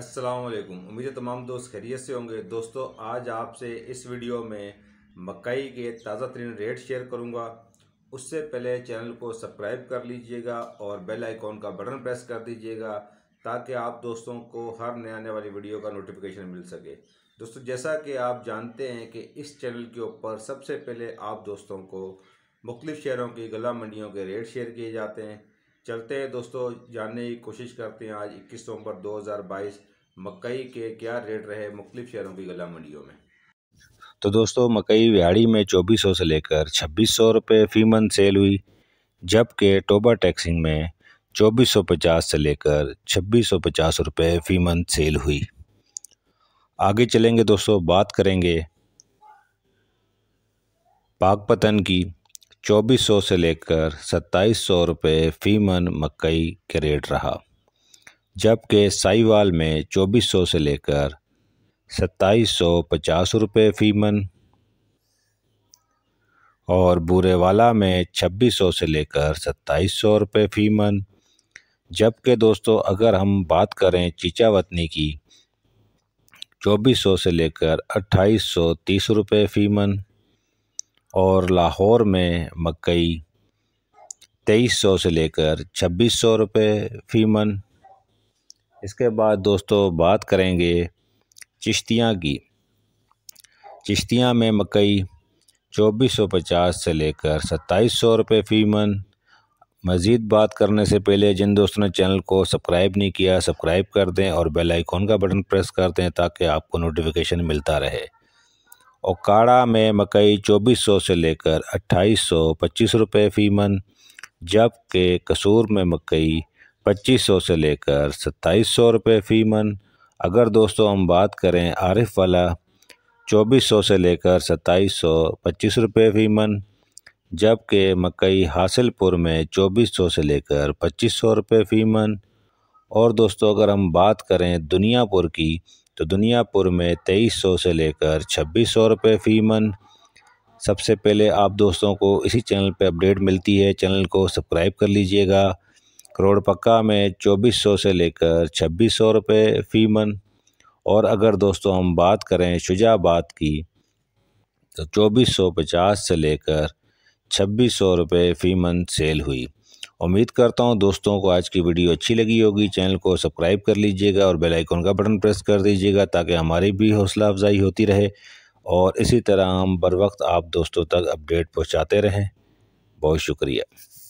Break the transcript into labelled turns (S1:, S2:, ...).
S1: असलकुम उम्मीद है तमाम दोस्त खैरियत से होंगे दोस्तों आज आपसे इस वीडियो में मकई के ताज़ा तरीन रेट शेयर करूंगा उससे पहले चैनल को सब्सक्राइब कर लीजिएगा और बेल आइकॉन का बटन प्रेस कर दीजिएगा ताकि आप दोस्तों को हर नए आने वाली वीडियो का नोटिफिकेशन मिल सके दोस्तों जैसा कि आप जानते हैं कि इस चैनल के ऊपर सबसे पहले आप दोस्तों को मुख्तफ शहरों की गला मंडियों के रेट शेयर किए जाते हैं चलते हैं दोस्तों जानने की कोशिश करते हैं आज 21 नवंबर 2022 मकई के क्या रेट रहे मुख्तलिफ शहरों की गला मंडियों में
S2: तो दोस्तों मकई विहाड़ी में 2400 से लेकर 2600 रुपए फ़ी मन सेल हुई जबकि टोबा टैक्सिंग में 2450 से लेकर 2650 रुपए फ़ी मन सेल हुई आगे चलेंगे दोस्तों बात करेंगे पाकपतन की चौबीस सौ से लेकर सत्ताईस सौ रुपये फ़ी मन मकई के रेट रहा जबकि साईवाल में चौबीस सौ से लेकर सत्ताईस सौ पचास रुपये फ़ी मन और बूरेवाला में छब्बीस सौ से लेकर सत्ताईस सौ रुपये फ़ी मन जबकि दोस्तों अगर हम बात करें चीचा वतनी की चौबीस सौ से लेकर अट्ठाईस सौ तीस रुपये फ़ी मन और लाहौर में मकई तेईस सौ से लेकर छब्बीस सौ रुपये फ़ी मन इसके बाद दोस्तों बात करेंगे चिश्तियाँ की चिश्तियाँ में मकई चौबीस सौ पचास से लेकर सत्ताईस सौ रुपये फ़ी मन मज़ीद बात करने से पहले जिन दोस्तों ने चैनल को सब्सक्राइब नहीं किया सब्सक्राइब कर दें और बेल आइकॉन का बटन प्रेस कर दें ताकि आपको नोटिफिकेशन मिलता रहे और काड़ा में मकई 2400 से लेकर 2800 25 रुपए फ़ी मन जबकि कसूर में मकई 2500 से लेकर 2700 रुपए फ़ी मन अगर दोस्तों हम बात करें आरिफ वाला 2400 से लेकर 2700 25 रुपए फ़ी मन जबकि मकई हासिलपुर में 2400 से लेकर 2500 रुपए फ़ी मन और दोस्तों अगर हम बात करें दुनियापुर की तो दुनियापुर में तेईस सौ से लेकर छब्बीस सौ रुपये फ़ी मन सबसे पहले आप दोस्तों को इसी चैनल पर अपडेट मिलती है चैनल को सब्सक्राइब कर लीजिएगा करोड़ पक्का में चौबीस सौ से लेकर छब्बीस सौ रुपये फ़ी मन और अगर दोस्तों हम बात करें शुजाबाद की तो चौबीस सौ पचास से लेकर छब्बीस सौ रुपये फ़ी मन सेल हुई उम्मीद करता हूँ दोस्तों को आज की वीडियो अच्छी लगी होगी चैनल को सब्सक्राइब कर लीजिएगा और बेल आइकन का बटन प्रेस कर दीजिएगा ताकि हमारी भी हौसला अफजाई होती रहे और इसी तरह हम बर वक्त आप दोस्तों तक अपडेट पहुँचाते रहें बहुत शुक्रिया